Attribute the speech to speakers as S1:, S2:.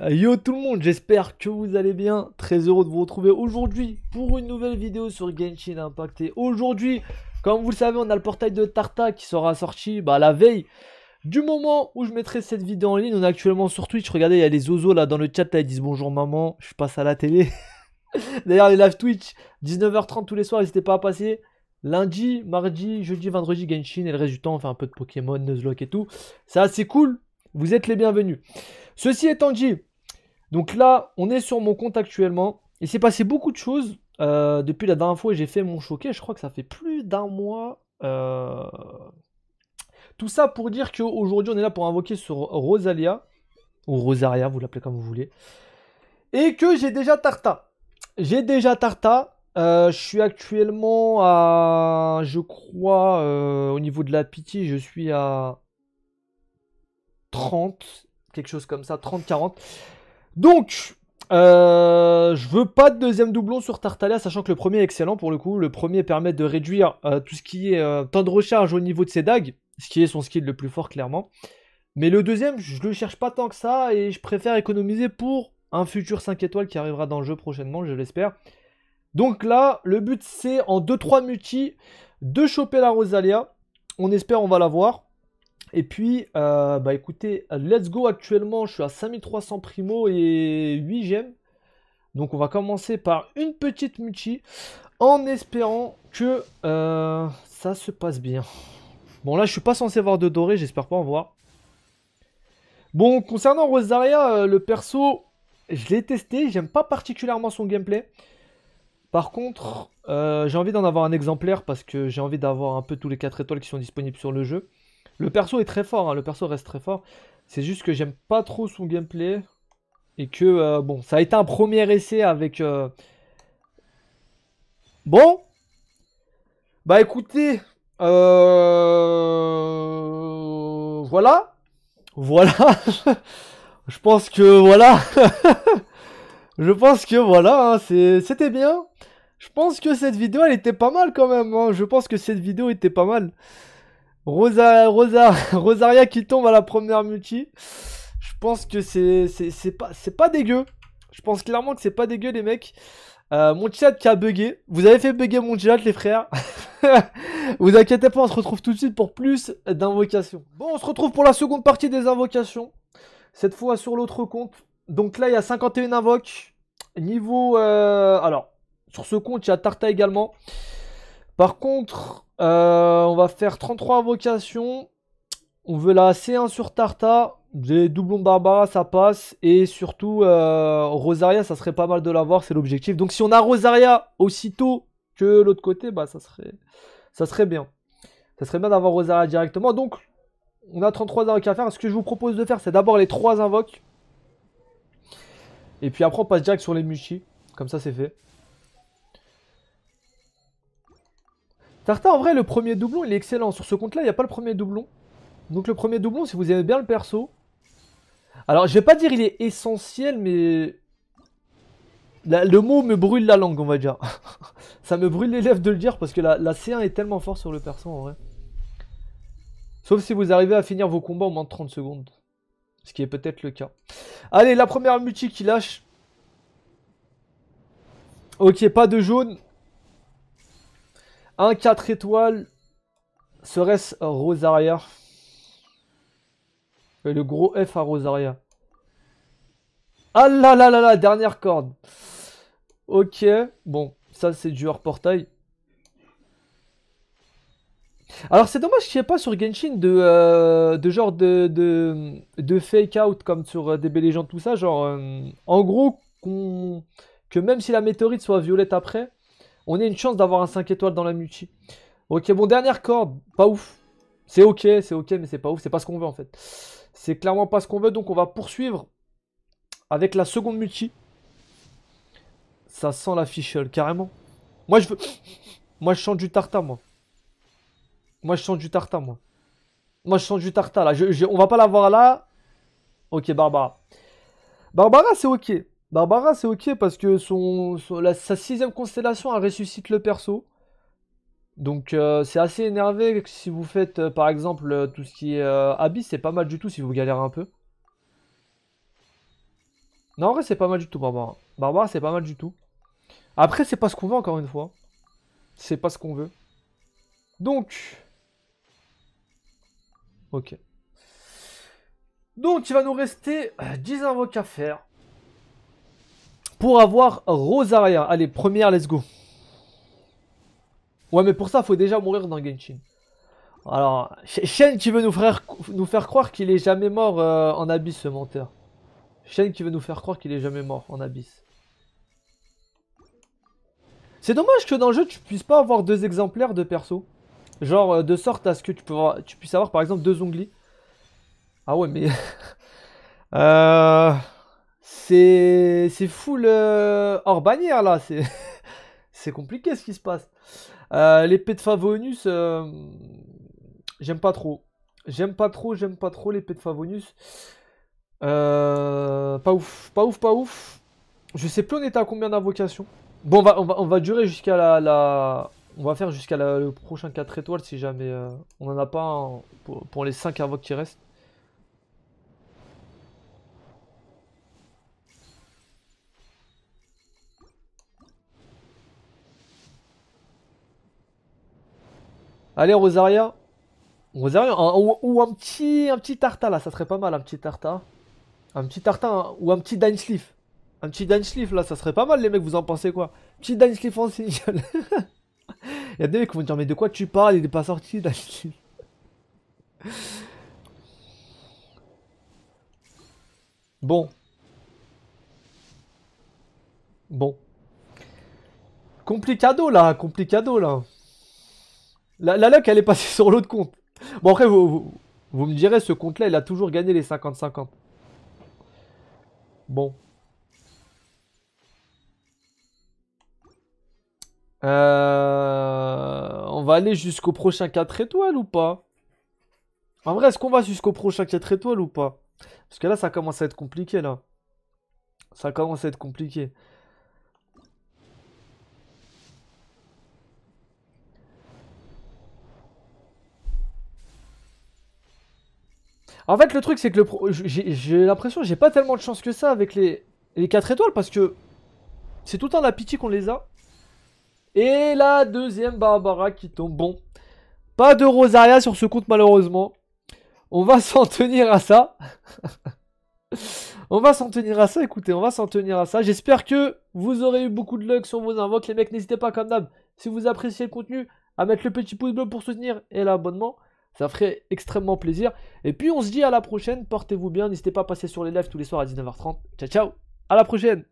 S1: Euh, yo tout le monde, j'espère que vous allez bien. Très heureux de vous retrouver aujourd'hui pour une nouvelle vidéo sur Genshin Impact. Et aujourd'hui, comme vous le savez, on a le portail de Tarta qui sera sorti bah, la veille du moment où je mettrai cette vidéo en ligne. On est actuellement sur Twitch. Regardez, il y a les ozos là dans le chat. Là, ils disent bonjour maman, je passe à la télé. D'ailleurs, les live Twitch, 19h30 tous les soirs, n'hésitez pas à passer. Lundi, mardi, jeudi, vendredi, Genshin et le reste du temps, on fait un peu de Pokémon, Nuzlocke et tout. C'est assez cool. Vous êtes les bienvenus. Ceci étant dit, donc là, on est sur mon compte actuellement. Il s'est passé beaucoup de choses euh, depuis la dernière fois où j'ai fait mon choquet. Je crois que ça fait plus d'un mois. Euh, Tout ça pour dire qu'aujourd'hui, on est là pour invoquer sur Rosalia. Ou Rosaria, vous l'appelez comme vous voulez. Et que j'ai déjà Tarta. J'ai déjà Tarta. Euh, je suis actuellement à, je crois, au niveau de la pitié, je suis à 30, quelque chose comme ça, 30-40. Donc, euh, je veux pas de deuxième doublon sur Tartalia, sachant que le premier est excellent pour le coup. Le premier permet de réduire euh, tout ce qui est euh, temps de recharge au niveau de ses dagues, ce qui est son skill le plus fort clairement. Mais le deuxième, je le cherche pas tant que ça et je préfère économiser pour un futur 5 étoiles qui arrivera dans le jeu prochainement, je l'espère. Donc là, le but c'est en 2-3 multi de choper la Rosalia. On espère on va la voir. Et puis, euh, bah écoutez, let's go actuellement, je suis à 5300 primo et 8 gemmes. Donc on va commencer par une petite multi en espérant que euh, ça se passe bien. Bon là je suis pas censé voir de doré, j'espère pas en voir. Bon concernant Rosaria, euh, le perso, je l'ai testé, j'aime pas particulièrement son gameplay. Par contre, j'ai envie d'en avoir un exemplaire parce que j'ai envie d'avoir un peu tous les 4 étoiles qui sont disponibles sur le jeu. Le perso est très fort, hein, le perso reste très fort. C'est juste que j'aime pas trop son gameplay. Et que, euh, bon, ça a été un premier essai avec... Euh, bon Bah écoutez... Euh, voilà. Voilà. Je pense que voilà. Je pense que voilà, hein, c'était bien. Je pense que cette vidéo, elle était pas mal quand même. Hein. Je pense que cette vidéo était pas mal. Rosa, Rosa, Rosaria qui tombe à la première multi. Je pense que c'est pas, pas dégueu. Je pense clairement que c'est pas dégueu, les mecs. Euh, mon chat qui a bugué. Vous avez fait bugger mon chat, les frères. vous inquiétez pas, on se retrouve tout de suite pour plus d'invocations. Bon, on se retrouve pour la seconde partie des invocations. Cette fois sur l'autre compte. Donc là, il y a 51 invoques. Niveau... Euh, alors, sur ce compte, il y a Tarta également. Par contre, euh, on va faire 33 invocations. On veut la C1 sur Tarta. J'ai doublon Barbara, ça passe. Et surtout, euh, Rosaria, ça serait pas mal de l'avoir, c'est l'objectif. Donc si on a Rosaria aussitôt que l'autre côté, bah ça serait, ça serait bien. Ça serait bien d'avoir Rosaria directement. Donc, on a 33 invocations à faire. Ce que je vous propose de faire, c'est d'abord les 3 invoques. Et puis après, on passe direct sur les Mushi. Comme ça, c'est fait. Certains, en vrai, le premier doublon, il est excellent. Sur ce compte-là, il n'y a pas le premier doublon. Donc le premier doublon, si vous aimez bien le perso... Alors, je vais pas dire il est essentiel, mais... le mot me brûle la langue, on va dire. Ça me brûle les lèvres de le dire, parce que la, la C1 est tellement forte sur le perso, en vrai. Sauf si vous arrivez à finir vos combats en moins de 30 secondes. Ce qui est peut-être le cas. Allez, la première multi qui lâche. Ok, pas de jaune. Un 4 étoiles, serait-ce Rosaria Et Le gros F à Rosaria. Ah là là là là, dernière corde. Ok, bon, ça c'est du hors portail. Alors c'est dommage qu'il n'y ait pas sur Genshin de, euh, genre de, de, fake out comme sur euh, DB Legends, tout ça. Genre, euh, en gros, que même si la météorite soit violette après, on a une chance d'avoir un 5 étoiles dans la multi. Ok, bon, dernière corde, pas ouf. C'est ok, c'est ok, mais c'est pas ouf, c'est pas ce qu'on veut en fait. C'est clairement pas ce qu'on veut, donc on va poursuivre avec la seconde multi. Ça sent la euh, carrément. Moi, je veux... Moi, je sens du tarta, moi. Moi, je sens du tarta, moi. Moi, je sens du tarta, là. On va pas l'avoir là. Ok, Barbara. Barbara, c'est ok. Barbara, c'est ok parce que son, sa sixième constellation, elle ressuscite le perso. Donc euh, c'est assez énervé si vous faites euh, par exemple euh, tout ce qui est Abyss, c'est pas mal du tout si vous galérez un peu. Non en vrai c'est pas mal du tout Barbara. Barbara c'est pas mal du tout. Après c'est pas ce qu'on veut encore une fois. C'est pas ce qu'on veut. Donc... Ok. Donc il va nous rester 10 invoques à faire pour avoir Rosaria. Allez, première, let's go. Ouais, mais pour ça, faut déjà mourir dans Genshin. Alors, Shen qui veut nous faire, euh, nous faire croire qu'il est jamais mort en abysse, ce menteur. Shen qui veut nous faire croire qu'il est jamais mort en abysse. C'est dommage que dans le jeu, tu puisses pas avoir deux exemplaires de perso. Genre, euh, de sorte à ce que tu, peux tu puisses avoir, par exemple, deux onglis. Ah ouais, mais... euh... C'est full euh, hors bannière là. C'est compliqué ce qui se passe. Euh, l'épée de Favonus, euh, j'aime pas trop. J'aime pas trop, j'aime pas trop l'épée de Favonus. Euh, pas ouf, pas ouf, pas ouf. Je sais plus on est à combien d'invocations. Bon, on va, on va, durer jusqu'à la, On va faire jusqu'à le prochain 4 étoiles si jamais on en a pas pour, les 5 invoques qui restent. Allez, Rosaria. Rosaria, ou, un petit, un petit Tarta, là, ça serait pas mal, un petit Tarta. Un petit Tarta, ou un petit leaf Un petit Dainsleaf, là, ça serait pas mal, les mecs, vous en pensez quoi Petit dinesleaf en Il y a des mecs qui vont dire, mais de quoi tu parles Il est pas sorti, dinesleaf Bon. Bon. Complicado là, complicado là. La, la elle est passée sur l'autre compte. Bon, après, vous, vous, me direz, ce compte-là, il a toujours gagné les 50-50. Bon. Euh, on va aller jusqu'au prochain 4 étoiles ou pas En vrai, est-ce qu'on va jusqu'au prochain 4 étoiles ou pas Parce que là, ça commence à être compliqué, là. Ça commence à être compliqué. En fait, le truc, c'est que le j'ai l'impression que j'ai pas tellement de chance que ça avec les, 4 étoiles parce que c'est tout un appétit la pitié qu'on les a. Et la deuxième Barbara qui tombe. Bon, pas de Rosaria sur ce compte malheureusement. On va s'en tenir à ça. on va s'en tenir à ça, écoutez, on va s'en tenir à ça. J'espère que vous aurez eu beaucoup de luck sur vos invoques. Les mecs, n'hésitez pas comme d'hab, si vous appréciez le contenu, à mettre le petit pouce bleu pour soutenir et l'abonnement. Ça ferait extrêmement plaisir. Et puis on se dit à la prochaine. Portez-vous bien. N'hésitez pas à passer sur les lives tous les soirs à 19h30. Ciao, ciao. À la prochaine.